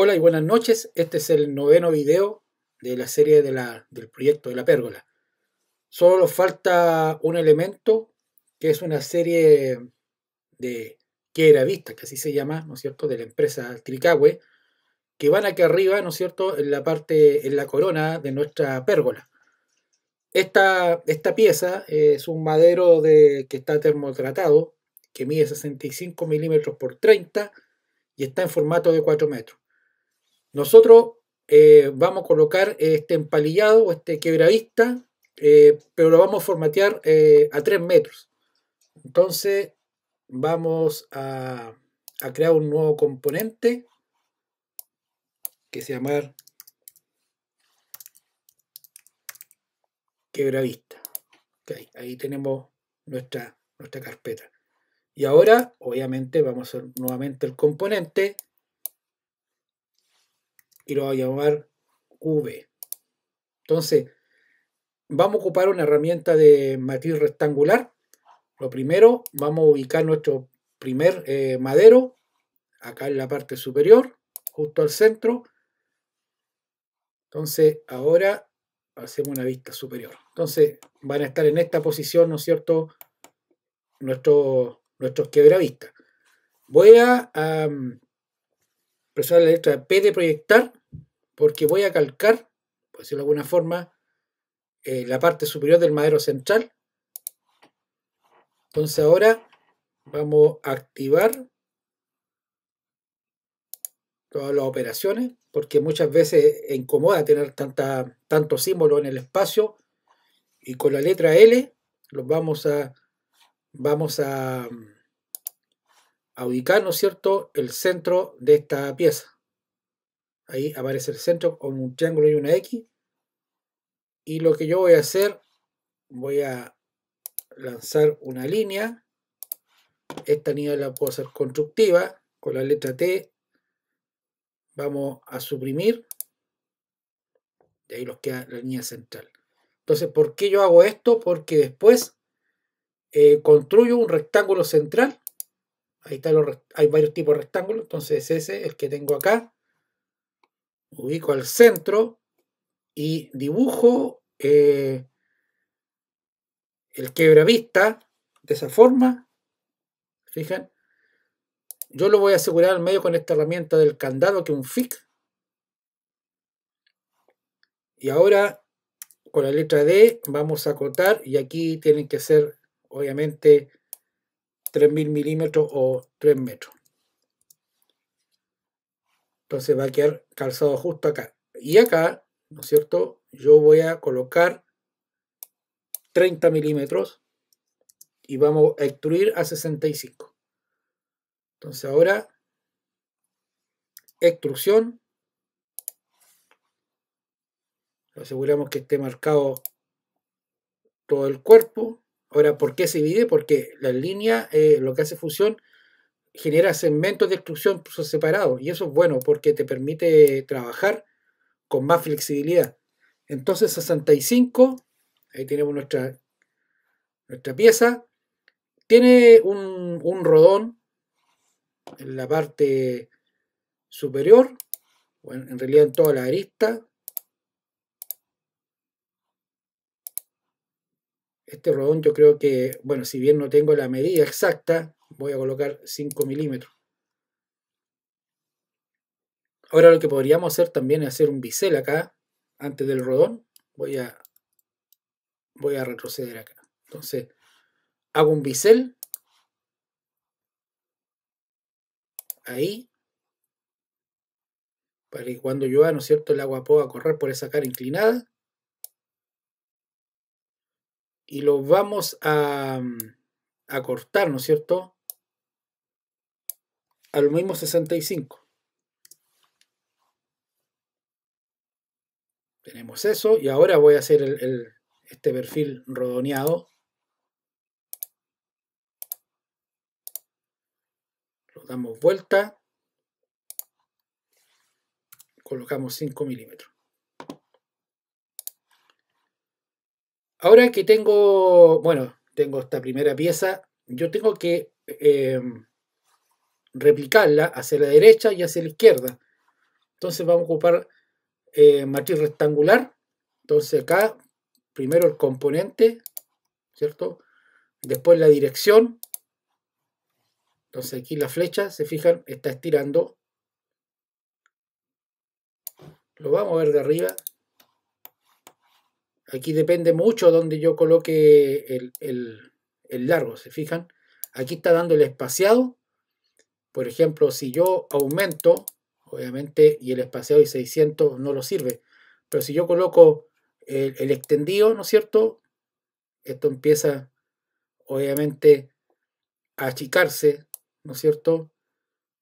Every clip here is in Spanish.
Hola y buenas noches, este es el noveno video de la serie del proyecto de la pérgola. Solo falta un elemento que es una serie de que era vista, que así se llama, ¿no es cierto?, de la empresa Tricahue, que van aquí arriba, ¿no es cierto?, en la parte, en la corona de nuestra pérgola. Esta, esta pieza es un madero de, que está termotratado, que mide 65 milímetros por 30 y está en formato de 4 metros. Nosotros eh, vamos a colocar este empalillado o este quebravista, eh, pero lo vamos a formatear eh, a 3 metros. Entonces vamos a, crear un nuevo componente que se llama quebravista. Okay, ahí tenemos nuestra, nuestra carpeta. Y ahora, obviamente, vamos a hacer nuevamente el componente y lo voy a llamar V. Entonces, vamos a ocupar una herramienta de matriz rectangular. Lo primero, vamos a ubicar nuestro primer eh, madero, acá en la parte superior, justo al centro. Entonces, ahora hacemos una vista superior. Entonces, van a estar en esta posición, ¿no es cierto?, nuestros nuestros quebravistas. Voy a presionar la letra P de proyectar porque voy a calcar, por decirlo de alguna forma, eh, la parte superior del madero central. Entonces ahora vamos a activar todas las operaciones, porque muchas veces incomoda tener tanta, tanto símbolo en el espacio. Y con la letra L los vamos a, vamos a mm, ubicar, ¿no es cierto?, el centro de esta pieza. Ahí aparece el centro con un triángulo y una X. Y lo que yo voy a hacer, voy a lanzar una línea. Esta línea la puedo hacer constructiva con la letra T. Vamos a suprimir. De ahí nos queda la línea central. Entonces, ¿por qué yo hago esto? Porque después eh, construyo un rectángulo central. Ahí está los, hay varios tipos de rectángulos. Entonces, ese es el que tengo acá ubico al centro y dibujo el eh, el quebravista de esa forma. Fijan, yo lo voy a asegurar al medio con esta herramienta del candado que es un FIC. Y ahora con la letra D vamos a cortar y aquí tienen que ser obviamente 3.000 milímetros o 3 metros. Entonces va a quedar calzado justo acá. Y acá, ¿no es cierto? Yo voy a colocar 30 milímetros y vamos a extruir a 65. Entonces ahora, extrusión. Aseguramos que esté marcado todo el cuerpo. Ahora, ¿por qué se divide? Porque la línea, eh, lo que hace fusión, genera segmentos de exclusión pues, separados y eso es bueno porque te permite trabajar con más flexibilidad. Entonces 65, ahí tenemos nuestra, nuestra pieza, tiene un, un rodón en la parte superior, bueno, en realidad en toda la arista. Este rodón yo creo que, bueno, si bien no tengo la medida exacta, voy a colocar 5 milímetros. Ahora lo que podríamos hacer también es hacer un bisel acá, antes del rodón. Voy a, voy a retroceder acá. Entonces, hago un bisel. Ahí. Para que cuando llueva, ¿no es cierto?, el agua pueda correr por esa cara inclinada. Y lo vamos a, a cortar, ¿no es cierto?, al mismo 65. Tenemos eso y ahora voy a hacer este perfil rodoneado. Lo damos vuelta. Colocamos 5 milímetros. Ahora que tengo, bueno, tengo esta primera pieza, yo tengo que em, replicarla hacia la derecha y hacia la izquierda. Entonces vamos a ocupar eh, matriz rectangular. Entonces acá primero el componente, ¿cierto? Después la dirección. Entonces aquí la flecha, se fijan, está estirando. Lo vamos a ver de arriba. Aquí depende mucho donde yo coloque el largo, ¿se fijan? Aquí está dando el espaciado por ejemplo, si yo aumento, obviamente, y el espaciado de 600 no lo sirve, pero si yo coloco el, extendido, ¿no es cierto? Esto empieza, obviamente, a achicarse, ¿no es cierto?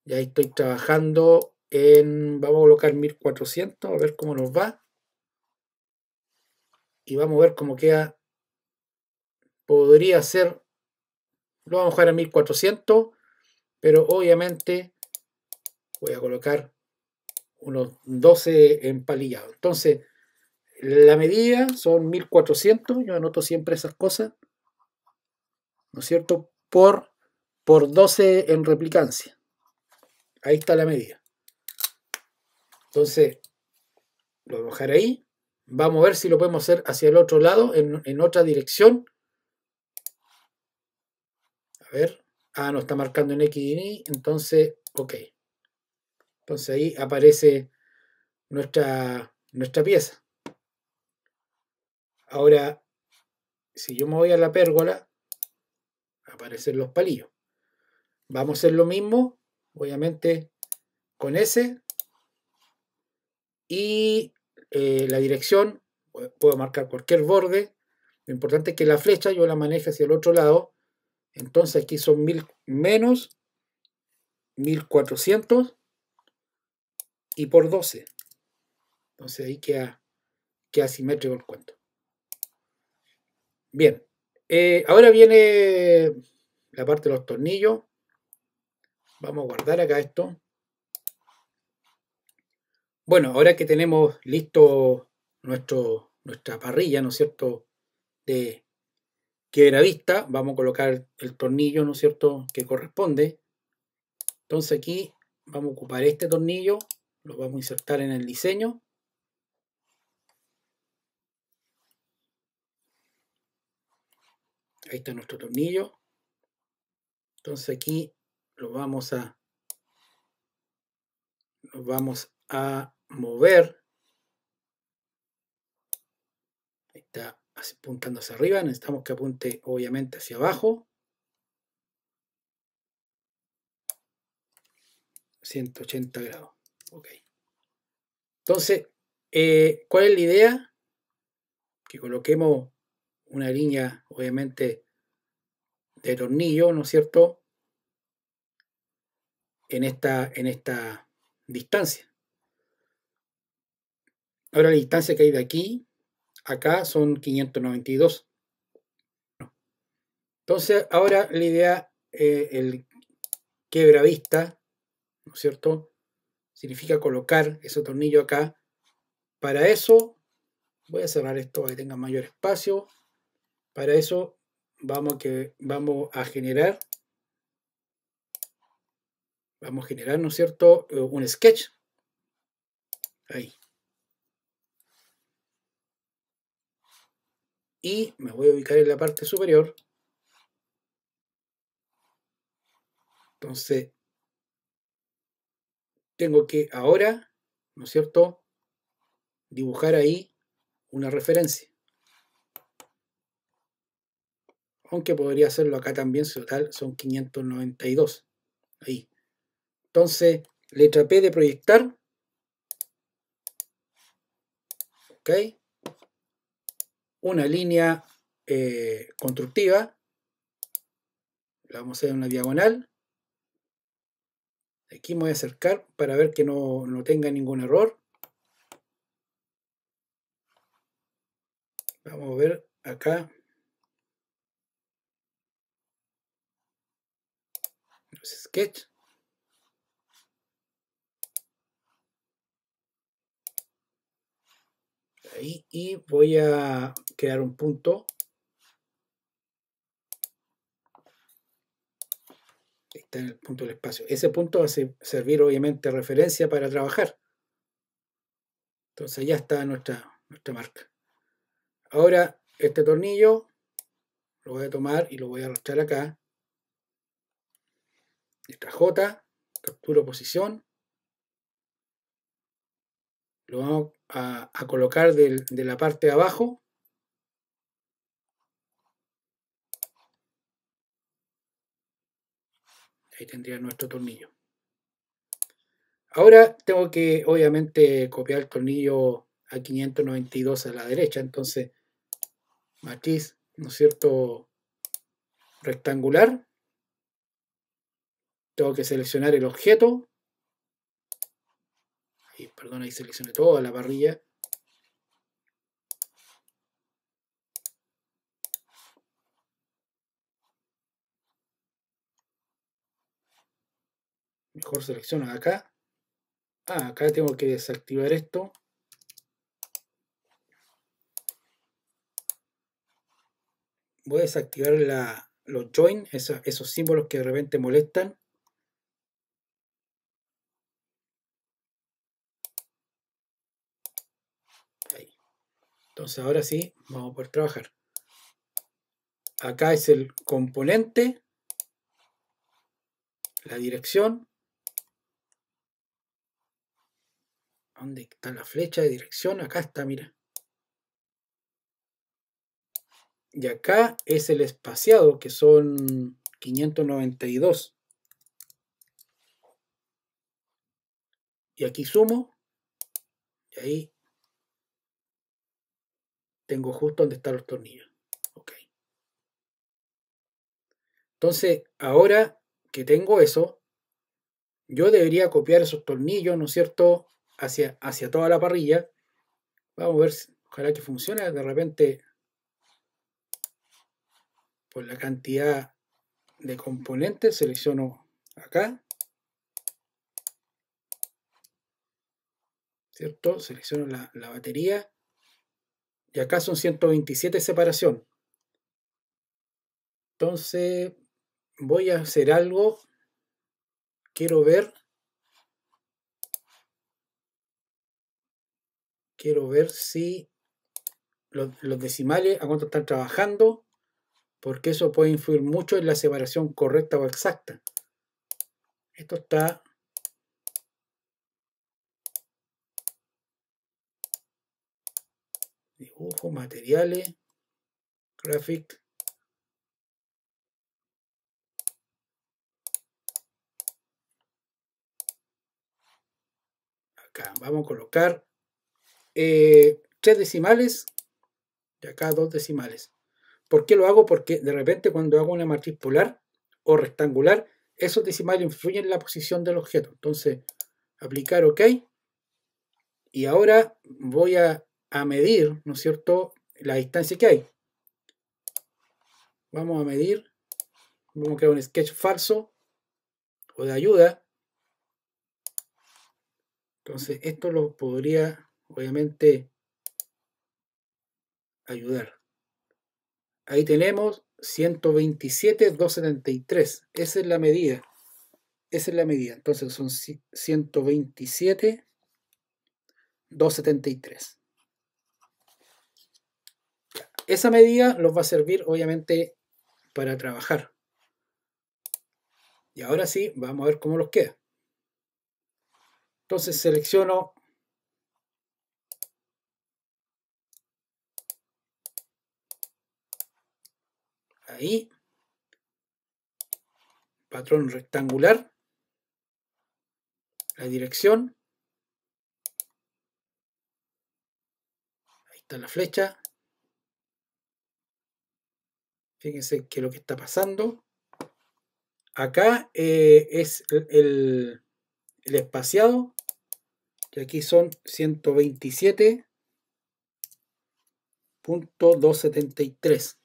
Y ahí estoy trabajando en, vamos a colocar 1400, a ver cómo nos va. Y vamos a ver cómo queda. Podría ser, lo vamos a dejar a 1400 pero obviamente voy a colocar unos 12 empalillados. Entonces, la medida son 1400, yo anoto siempre esas cosas, ¿no es cierto? Por, por 12 en replicancia. Ahí está la medida. Entonces, lo voy a bajar ahí. Vamos a ver si lo podemos hacer hacia el otro lado, en otra dirección. A ver. Ah, no, está marcando en X y Y, entonces, ok. Entonces ahí aparece nuestra, nuestra pieza. Ahora, si yo me voy a la pérgola, aparecen los palillos. Vamos a hacer lo mismo, obviamente, con S. Y eh, la dirección, puedo marcar cualquier borde. Lo importante es que la flecha yo la maneje hacia el otro lado entonces aquí son 1000 menos 1400 y por 12. Entonces ahí queda, queda simétrico el cuento. Bien, eh, ahora viene la parte de los tornillos. Vamos a guardar acá esto. Bueno, ahora que tenemos listo nuestro, nuestra parrilla, ¿no es cierto?, de, quiebra vista, vamos a colocar el tornillo, ¿no es cierto?, que corresponde. Entonces aquí vamos a ocupar este tornillo, lo vamos a insertar en el diseño. Ahí está nuestro tornillo. Entonces aquí lo vamos a, lo vamos a mover apuntando hacia arriba, necesitamos que apunte obviamente hacia abajo. 180 grados. Ok. Entonces, eh, ¿cuál es la idea? Que coloquemos una línea, obviamente, Del tornillo, ¿no es cierto? En esta, en esta distancia. Ahora la distancia que hay de aquí Acá son 592. Entonces, ahora la idea, eh, el el vista ¿no es cierto? Significa colocar ese tornillo acá. Para eso, voy a cerrar esto para que tenga mayor espacio. Para eso vamos que, vamos a generar, vamos a generar, ¿no es cierto?, eh, un sketch. Ahí. y me voy a ubicar en la parte superior. Entonces, tengo que ahora, ¿no es cierto?, dibujar ahí una referencia. Aunque podría hacerlo acá también, si tal. son 592. Ahí. Entonces, letra P de proyectar. ¿Ok? una línea eh, constructiva. La vamos a hacer en una diagonal. Aquí me voy a acercar para ver que no, tenga ningún error. Vamos a ver acá. Sketch. y voy a crear un punto. Está en el punto del espacio. Ese punto va a servir obviamente referencia para trabajar. Entonces ya está nuestra, nuestra marca. Ahora este tornillo lo voy a tomar y lo voy a arrastrar acá. nuestra J, capturo posición. Lo vamos a, colocar de la parte de abajo. Ahí tendría nuestro tornillo. Ahora tengo que, obviamente, copiar el tornillo a 592 a la derecha. Entonces, matiz, ¿no es cierto?, rectangular. Tengo que seleccionar el objeto, y perdón, ahí seleccioné toda la parrilla. Mejor selecciono acá. Ah, acá tengo que desactivar esto. Voy a desactivar los join, esos símbolos que de repente molestan. Entonces ahora sí, vamos a poder trabajar. Acá es el componente, la dirección. ¿Dónde está la flecha de dirección? Acá está, mira. Y acá es el espaciado, que son 592. Y aquí sumo. Y ahí tengo justo donde están los tornillos. Ok. Entonces, ahora que tengo eso, yo debería copiar esos tornillos, ¿no es cierto?, hacia, hacia toda la parrilla. Vamos a ver, ojalá que funcione. De repente, por la cantidad de componentes, selecciono acá. ¿Cierto? Selecciono la, la batería y acá son 127 separación. Entonces voy a hacer algo. Quiero ver. Quiero ver si los, los decimales a cuánto están trabajando. Porque eso puede influir mucho en la separación correcta o exacta. Esto está dibujo, materiales, graphic. Acá vamos a colocar eh, tres decimales y acá dos decimales. ¿Por qué lo hago? Porque de repente cuando hago una matriz polar o rectangular, esos decimales influyen en la posición del objeto. Entonces, aplicar OK. Y ahora voy a a medir, ¿no es cierto?, la distancia que hay. Vamos a medir, vamos a crear un sketch falso o de ayuda. Entonces, esto lo podría, obviamente, ayudar. Ahí tenemos 127, 273. Esa es la medida. Esa es la medida. Entonces son 127, 273. Esa medida los va a servir obviamente para trabajar. Y ahora sí, vamos a ver cómo los queda. Entonces selecciono ahí, patrón rectangular, la dirección, ahí está la flecha, Fíjense que lo que está pasando acá eh, es el, espaciado, Y aquí son 127.273.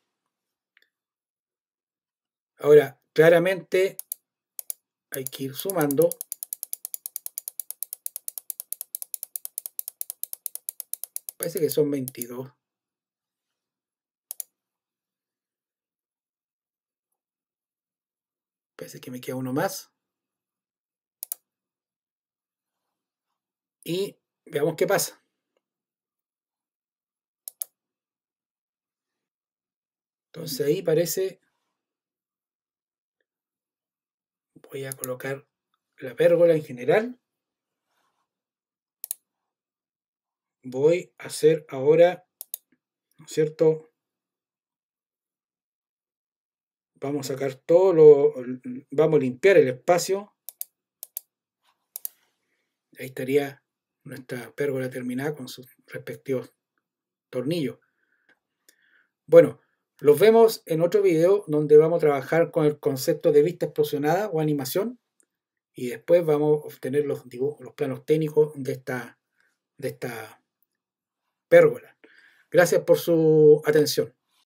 Ahora, claramente hay que ir sumando. Parece que son 22. Parece que me queda uno más. Y veamos qué pasa. Entonces ahí parece... Voy a colocar la pérgola en general. Voy a hacer ahora, ¿no es cierto?, Vamos a sacar todo lo... Vamos a limpiar el espacio. Ahí estaría nuestra pérgola terminada con sus respectivos tornillos. Bueno, los vemos en otro video donde vamos a trabajar con el concepto de vista explosionada o animación y después vamos a obtener los, los planos técnicos de esta, de esta pérgola. Gracias por su atención.